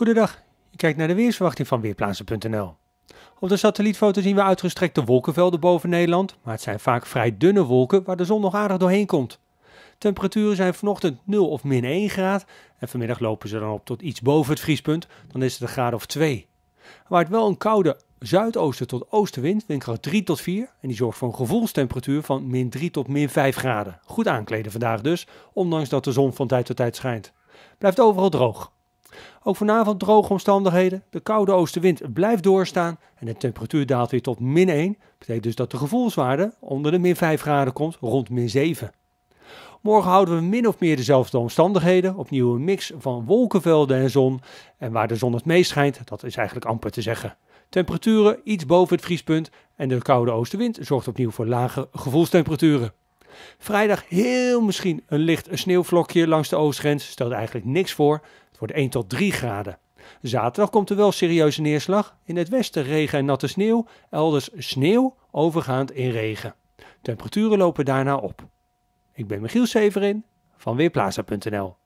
Goedendag, je kijkt naar de weersverwachting van Weerplaatsen.nl. Op de satellietfoto zien we uitgestrekte wolkenvelden boven Nederland, maar het zijn vaak vrij dunne wolken waar de zon nog aardig doorheen komt. Temperaturen zijn vanochtend 0 of min 1 graad en vanmiddag lopen ze dan op tot iets boven het vriespunt, dan is het een graad of 2. Er waait wel een koude zuidoosten tot oostenwind, windkracht 3 tot 4 en die zorgt voor een gevoelstemperatuur van min 3 tot min 5 graden. Goed aankleden vandaag dus, ondanks dat de zon van tijd tot tijd schijnt. Blijft overal droog. Ook vanavond droge omstandigheden. De koude oostenwind blijft doorstaan en de temperatuur daalt weer tot min 1. Betekent dus dat de gevoelswaarde onder de min 5 graden komt, rond min 7. Morgen houden we min of meer dezelfde omstandigheden. Opnieuw een mix van wolkenvelden en zon. En waar de zon het meest schijnt, dat is eigenlijk amper te zeggen. Temperaturen iets boven het vriespunt en de koude oostenwind zorgt opnieuw voor lage gevoelstemperaturen. Vrijdag heel misschien een licht een sneeuwvlokje langs de oostgrens. Stelt eigenlijk niks voor. Het wordt 1 tot 3 graden. Zaterdag komt er wel serieuze neerslag. In het westen regen en natte sneeuw. Elders sneeuw, overgaand in regen. Temperaturen lopen daarna op. Ik ben Michiel Severin van Weerplaza.nl